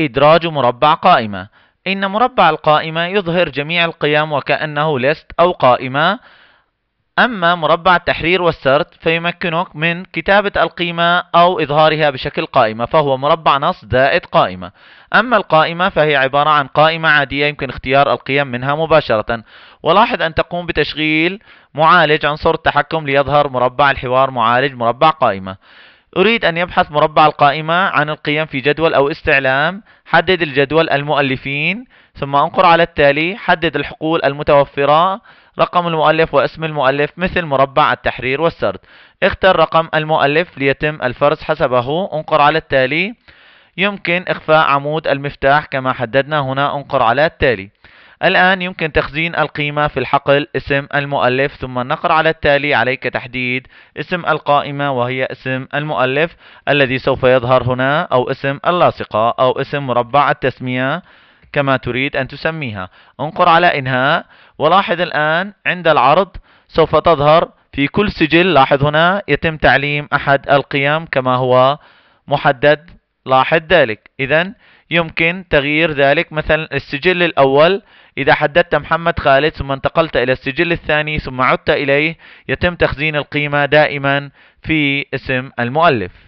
إدراج مربع قائمة إن مربع القائمة يظهر جميع القيم وكأنه ليست أو قائمة أما مربع التحرير والسرد فيمكنك من كتابة القيمة أو إظهارها بشكل قائمة فهو مربع نص زائد قائمة أما القائمة فهي عبارة عن قائمة عادية يمكن اختيار القيم منها مباشرة ولاحظ أن تقوم بتشغيل معالج عنصر التحكم ليظهر مربع الحوار معالج مربع قائمة أريد أن يبحث مربع القائمة عن القيم في جدول أو استعلام حدد الجدول المؤلفين ثم أنقر على التالي حدد الحقول المتوفرة رقم المؤلف واسم المؤلف مثل مربع التحرير والسرد اختر رقم المؤلف ليتم الفرز حسبه انقر على التالي يمكن إخفاء عمود المفتاح كما حددنا هنا انقر على التالي الآن يمكن تخزين القيمة في الحقل اسم المؤلف ثم النقر على التالي عليك تحديد اسم القائمة وهي اسم المؤلف الذي سوف يظهر هنا أو اسم اللاصقة أو اسم مربع التسمية كما تريد أن تسميها انقر على إنهاء ولاحظ الآن عند العرض سوف تظهر في كل سجل لاحظ هنا يتم تعليم أحد القيم كما هو محدد لاحظ ذلك إذا يمكن تغيير ذلك مثلا السجل الأول إذا حددت محمد خالد ثم انتقلت إلى السجل الثاني ثم عدت إليه يتم تخزين القيمة دائما في اسم المؤلف